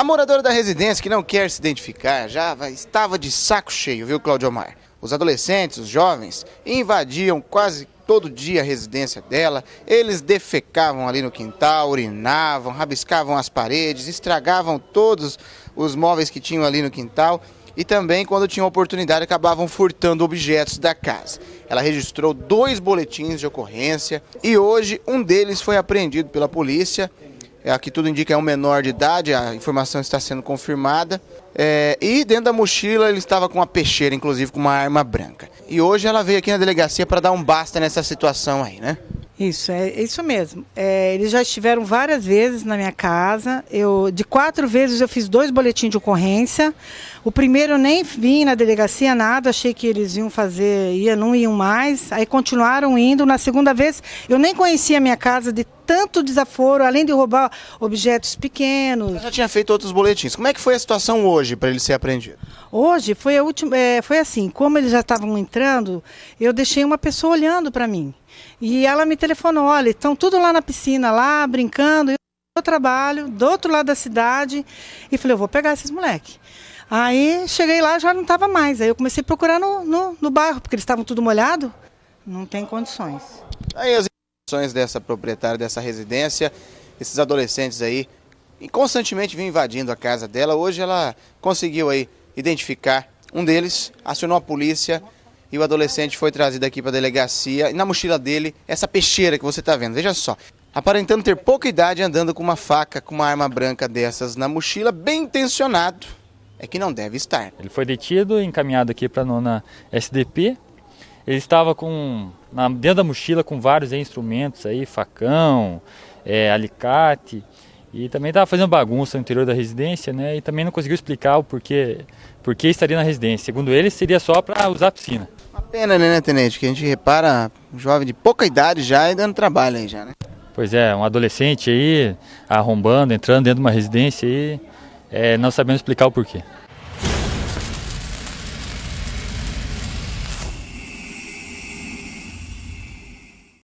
A moradora da residência que não quer se identificar já estava de saco cheio, viu, Claudio Omar? Os adolescentes, os jovens, invadiam quase todo dia a residência dela. Eles defecavam ali no quintal, urinavam, rabiscavam as paredes, estragavam todos os móveis que tinham ali no quintal e também, quando tinham oportunidade, acabavam furtando objetos da casa. Ela registrou dois boletins de ocorrência e hoje um deles foi apreendido pela polícia é, aqui tudo indica que é um menor de idade, a informação está sendo confirmada. É, e dentro da mochila ele estava com uma peixeira, inclusive com uma arma branca. E hoje ela veio aqui na delegacia para dar um basta nessa situação aí, né? Isso, é isso mesmo. É, eles já estiveram várias vezes na minha casa. Eu, de quatro vezes eu fiz dois boletins de ocorrência. O primeiro eu nem vim na delegacia nada, achei que eles iam fazer, ia, não iam mais. Aí continuaram indo. Na segunda vez eu nem conhecia a minha casa de tanto desaforo, além de roubar objetos pequenos. Você já tinha feito outros boletins. Como é que foi a situação hoje para ele ser apreendido? Hoje foi a última, é, foi assim, como eles já estavam entrando, eu deixei uma pessoa olhando para mim. E ela me telefonou, olha, estão tudo lá na piscina, lá brincando. Eu trabalho do outro lado da cidade e falei, eu vou pegar esses moleques. Aí cheguei lá, já não estava mais. Aí eu comecei a procurar no, no, no bairro, porque eles estavam tudo molhado. Não tem condições. Aí as dessa proprietária dessa residência, esses adolescentes aí, e constantemente vinham invadindo a casa dela. Hoje ela conseguiu aí identificar um deles, acionou a polícia e o adolescente foi trazido aqui para a delegacia. E na mochila dele, essa peixeira que você está vendo, veja só. Aparentando ter pouca idade, andando com uma faca, com uma arma branca dessas na mochila, bem intencionado, é que não deve estar. Ele foi detido, e encaminhado aqui para a nona SDP, ele estava com na, dentro da mochila com vários aí, instrumentos aí, facão, é, alicate. E também estava fazendo bagunça no interior da residência, né? E também não conseguiu explicar o porquê, porquê estaria na residência. Segundo ele, seria só para usar a piscina. Uma pena, né, né, Tenente? Que a gente repara um jovem de pouca idade já e dando trabalho aí já, né? Pois é, um adolescente aí arrombando, entrando dentro de uma residência e é, não sabendo explicar o porquê.